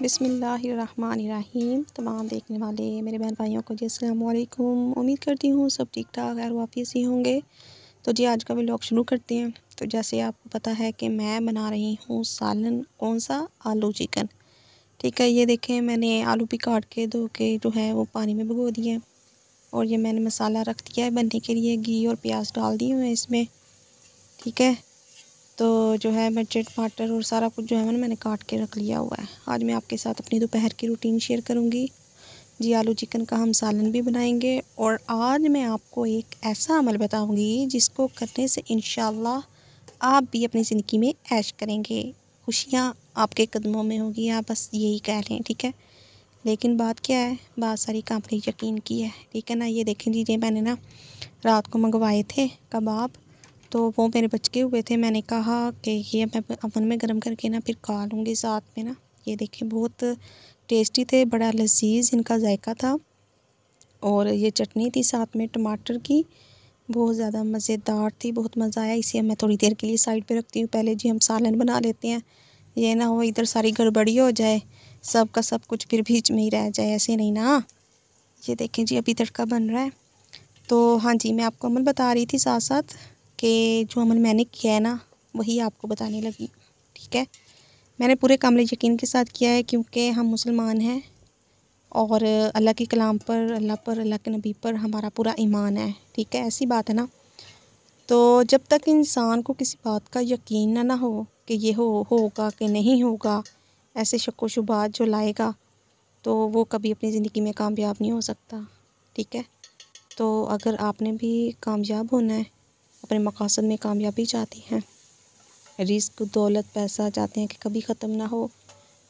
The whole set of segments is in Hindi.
बिसमीम तमाम देखने वाले मेरे बहन भाइयों को जी असलकुम उम्मीद करती हूँ सब ठीक ठाक खैर वापिस ही होंगे तो जी आज का व्लॉग शुरू करते हैं तो जैसे आपको पता है कि मैं बना रही हूँ सालन कौन सा आलू चिकन ठीक है ये देखें मैंने आलू भी काट के धो के जो है वो पानी में भिगो दिए और ये मैंने मसाला रख दिया है बनने के लिए घी और प्याज डाल दिए हुए इसमें ठीक है तो जो है मिर्चे टमाटर और सारा कुछ जो है ना मैंने काट के रख लिया हुआ है आज मैं आपके साथ अपनी दोपहर की रूटीन शेयर करूँगी जी आलू चिकन का हम सालन भी बनाएंगे और आज मैं आपको एक ऐसा अमल बताऊँगी जिसको करने से इन आप भी अपनी ज़िंदगी में ऐश करेंगे खुशियाँ आपके कदमों में होगी आप बस यही कह लें ठीक है लेकिन बात क्या है बात सारी कंपनी यकीन की है ठीक है ना ये देखें जी जी मैंने ना रात को मंगवाए थे कबाब तो वो मेरे बचके हुए थे मैंने कहा कि ये मैं अवन में गर्म करके ना फिर खा लूँगी साथ में ना ये देखें बहुत टेस्टी थे बड़ा लजीज इनका जायका था और ये चटनी थी साथ में टमाटर की बहुत ज़्यादा मज़ेदार थी बहुत मज़ा आया इसे मैं थोड़ी देर के लिए साइड पे रखती हूँ पहले जी हम सालन बना लेते हैं ये ना हो इधर सारी गड़बड़ी हो जाए सब का सब कुछ फिर बीच में ही रह जाए ऐसे नहीं ना ये देखें जी अभी तड़का बन रहा है तो हाँ जी मैं आपको अमल बता रही थी साथ साथ के जो अमल मैंने किया है ना वही आपको बताने लगी ठीक है मैंने पूरे कमल यकीन के साथ किया है क्योंकि हम मुसलमान हैं और अल्लाह के कलाम पर अल्लाह पर अल्लाह के नबी पर हमारा पूरा ईमान है ठीक है ऐसी बात है ना तो जब तक इंसान को किसी बात का यकीन ना ना हो कि ये हो होगा कि नहीं होगा ऐसे शक शुबात जो लाएगा तो वो कभी अपनी ज़िंदगी में कामयाब नहीं हो सकता ठीक है तो अगर आपने भी कामयाब होना है अपने मकासद में कामयाबी चाहती हैं रिस्क दौलत पैसा चाहते हैं कि कभी ख़त्म ना हो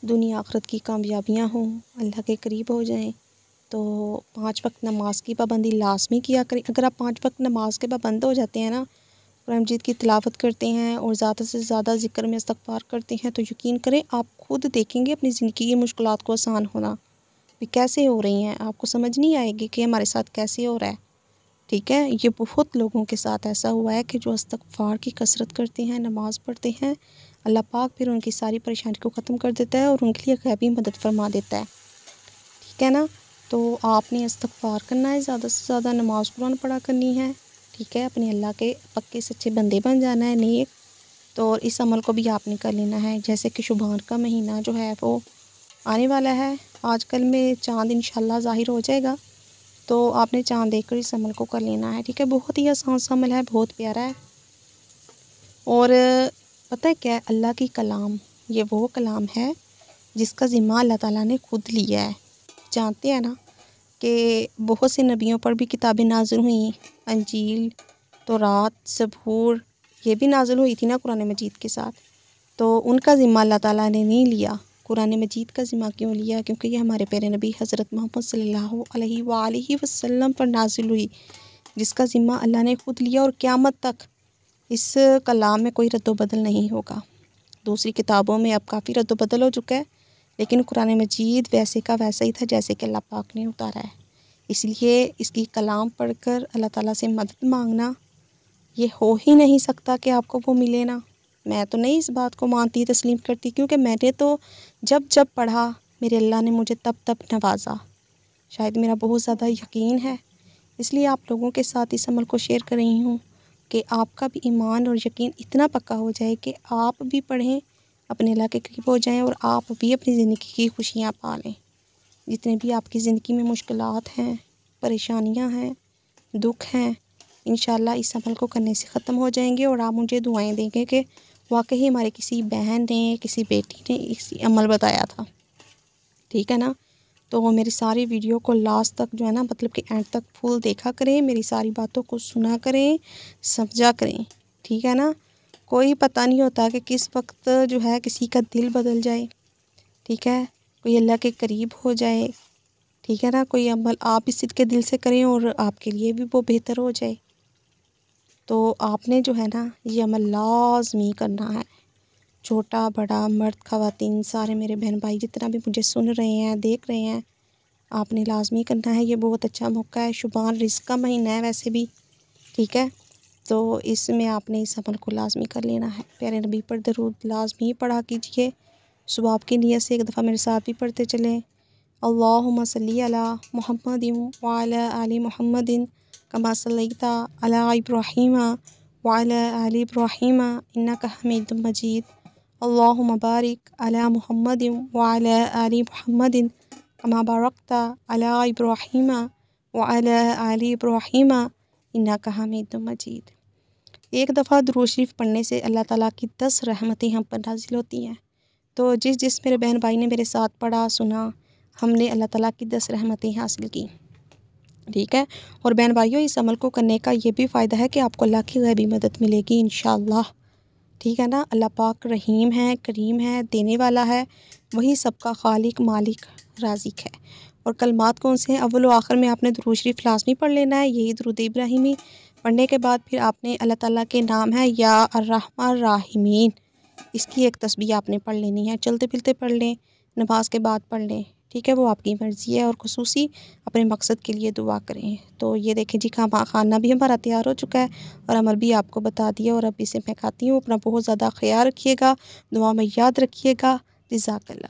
दुनिया आखरत की कामयाबियाँ हों अल्लाह के करीब हो जाएँ तो पांच वक्त नमाज की पाबंदी लाजमी किया करें अगर आप पांच वक्त नमाज के पाबंद हो जाते हैं ना कुरान मजीद की तलावत करते हैं और ज़्यादा से ज़्यादा जिक्र में इस्तफ़ार करते हैं तो यकीन करें आप खुद देखेंगे अपनी ज़िंदगी की मुश्किल को आसान होना भी कैसे हो रही हैं आपको समझ नहीं आएगी कि हमारे साथ कैसे हो रहा है ठीक है ये बहुत लोगों के साथ ऐसा हुआ है कि जो अस्तगफार की कसरत करते हैं नमाज़ पढ़ते हैं अल्लाह पाक फिर उनकी सारी परेशानी को ख़त्म कर देता है और उनके लिए गैबी मदद फरमा देता है ठीक है ना तो आपने इस्तफ़ार करना है ज़्यादा से ज़्यादा नमाज कुरान पढ़ा करनी है ठीक है अपने अल्लाह के पक्के सच्चे बंदे बन जाना है नेक तो इस अमल को भी आपने कर लेना है जैसे कि शुभान का महीना जो है वो आने वाला है आजकल में चांद इन ज़ाहिर हो जाएगा तो आपने चाँद देखकर इस अमल को कर लेना है ठीक है बहुत ही आसान सा अमल है बहुत प्यारा है और पता है क्या है अल्लाह की कलाम ये वो कलाम है जिसका ज़िम्मा अल्लाह ताला ने खुद लिया है जानते हैं ना कि बहुत से नबियों पर भी किताबें नाजिल हुई अंजील तो रात सबूर ये भी नाजिल हुई थी ना कुरान मजीद के साथ तो उनका ज़िम्मा अल्लाह ताला ने नहीं लिया कुरान मजीद का ज़िम्मा क्यों लिया क्योंकि ये हमारे प्यारे नबी हज़रत मोहम्मद सल्लल्लाहु वसम पर नाजिल हुई जिसका ज़िम्मा अल्लाह ने खुद लिया और क़्यामत तक इस कलाम में कोई रद्दबदल नहीं होगा दूसरी किताबों में अब काफ़ी रद्दबदल हो चुका है लेकिन कुरान मजीद वैसे का वैसा ही था जैसे कि अल्लाह पाक ने उतारा है इसलिए इसकी कलाम पढ़कर अल्लाह ताला से मदद मांगना ये हो ही नहीं सकता कि आपको वो मिले ना मैं तो नहीं इस बात को मानती तस्लीम करती क्योंकि मैंने तो जब जब पढ़ा मेरे अल्लाह ने मुझे तब तब नवाजा शायद मेरा बहुत ज़्यादा यकीन है इसलिए आप लोगों के साथ इस अमल को शेयर कर रही हूँ कि आपका भी ईमान और यकीन इतना पक्का हो जाए कि आप भी पढ़ें अपने अल्लाह के करीब हो जाएं और आप भी अपनी ज़िंदगी की खुशियाँ पा लें जितने भी आपकी ज़िंदगी में मुश्किल हैं परेशानियाँ हैं दुख हैं इन इस अमल को करने से ख़त्म हो जाएंगे और आप मुझे दुआएं देंगे कि वाकई हमारे किसी बहन ने किसी बेटी ने इसी अमल बताया था ठीक है ना तो मेरी सारी वीडियो को लास्ट तक जो है ना मतलब कि एंड तक फुल देखा करें मेरी सारी बातों को सुना करें समझा करें ठीक है ना कोई पता नहीं होता कि किस वक्त जो है किसी का दिल बदल जाए ठीक है कोई अल्लाह के करीब हो जाए ठीक है ना कोई अमल आप इस के दिल से करें और आपके लिए भी वो बेहतर हो जाए तो आपने जो है ना ये अमल लाजमी करना है छोटा बड़ा मर्द खातन सारे मेरे बहन भाई जितना भी मुझे सुन रहे हैं देख रहे हैं आपने लाजमी करना है ये बहुत अच्छा मौका है शुभान रिस्क का महीना है वैसे भी ठीक है तो इसमें आपने इस अमल को लाजमी कर लेना है प्यारे नबी पर दरुद लाजमी पढ़ा कीजिए सुबह आपकी नीयत से एक दफ़ा मेरे साथ भी पढ़ते चलें अल्लाह मसल मोहम्मद वाल आली मोहम्मदिन कमा सल्लैत इब्राहिम वाल आल इब्राहिम इन्नक हमीद मजीद अल्लाह मबारक अला मोहम्मद वाल आल मोहम्मद कमा अला इब्राहिम वाल आल इब्राहिम इन्नक हमीद मजीद एक दफ़ा दरूशरीफ़ पढ़ने से अल्लाह ताला की दस रहमतें हम पर नाजिल होती हैं तो जिस जिस मेरे बहन भाई ने मेरे साथ पढ़ा सुना हमने अल्लाह ताला की दस रहमतें हासिल की ठीक है और बहन भाइयों इस अमल को करने का ये भी फ़ायदा है कि आपको अल्लाह की गैबी मदद मिलेगी इन ठीक है ना अल्लाह पाक रहीम है करीम है देने वाला है वही सबका खालिक मालिक राजिक है और कलमात कौन से हैं अव्वल आखिर में आपने दरू शरीफ लाजमी पढ़ लेना है यही दरुद इब्राहिमी पढ़ने के बाद फिर आपने अल्लाह ताला के नाम है या अर्रहमा इसकी एक तस्वीर आपने पढ़ लेनी है चलते फिरते पढ़ लें नमाज के बाद पढ़ लें ठीक है वो आपकी मर्ज़ी है और खसूस अपने मकसद के लिए दुआ करें तो ये देखें जी खा खाना भी हमारा तैयार हो चुका है और अमर भी आपको बता दिया और अब इसे मैं खाती हूँ अपना बहुत ज़्यादा ख्याल रखिएगा दुआ में याद रखिएगा जजाकल्ला